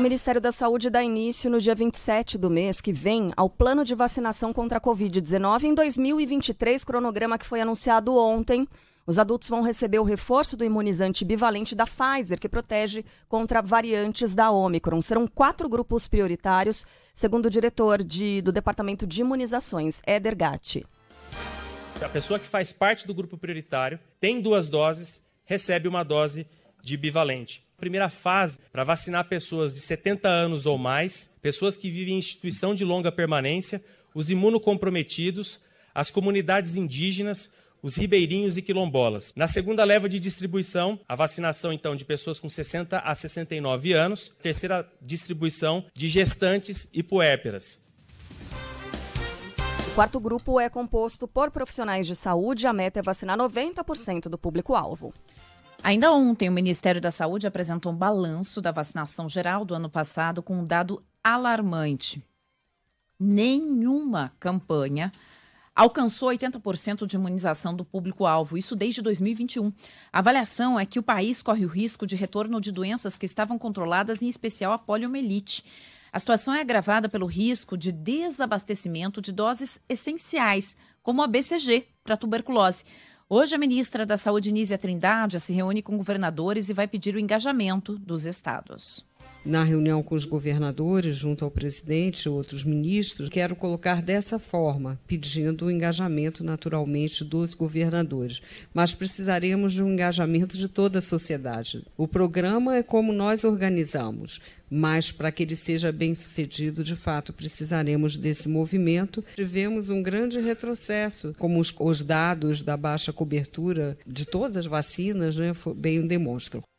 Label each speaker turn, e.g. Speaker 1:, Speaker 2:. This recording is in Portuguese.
Speaker 1: O Ministério da Saúde dá início no dia 27 do mês que vem ao plano de vacinação contra a Covid-19 em 2023, cronograma que foi anunciado ontem. Os adultos vão receber o reforço do imunizante bivalente da Pfizer, que protege contra variantes da Omicron. Serão quatro grupos prioritários, segundo o diretor de, do Departamento de Imunizações, Éder Gatti.
Speaker 2: A pessoa que faz parte do grupo prioritário tem duas doses, recebe uma dose de bivalente primeira fase para vacinar pessoas de 70 anos ou mais, pessoas que vivem em instituição de longa permanência, os imunocomprometidos, as comunidades indígenas, os ribeirinhos e quilombolas. Na segunda leva de distribuição, a vacinação então de pessoas com 60 a 69 anos, terceira distribuição de gestantes e puérperas.
Speaker 1: O quarto grupo é composto por profissionais de saúde. A meta é vacinar 90% do público-alvo. Ainda ontem, o Ministério da Saúde apresentou um balanço da vacinação
Speaker 3: geral do ano passado com um dado alarmante. Nenhuma campanha alcançou 80% de imunização do público-alvo, isso desde 2021. A avaliação é que o país corre o risco de retorno de doenças que estavam controladas, em especial a poliomielite. A situação é agravada pelo risco de desabastecimento de doses essenciais, como a BCG, para tuberculose. Hoje, a ministra da Saúde, Nízia Trindade, se reúne com governadores e vai pedir o engajamento dos estados
Speaker 4: na reunião com os governadores, junto ao presidente e outros ministros, quero colocar dessa forma, pedindo o engajamento naturalmente dos governadores. Mas precisaremos de um engajamento de toda a sociedade. O programa é como nós organizamos, mas para que ele seja bem sucedido, de fato, precisaremos desse movimento. Tivemos um grande retrocesso, como os, os dados da baixa cobertura de todas as vacinas né, bem demonstram.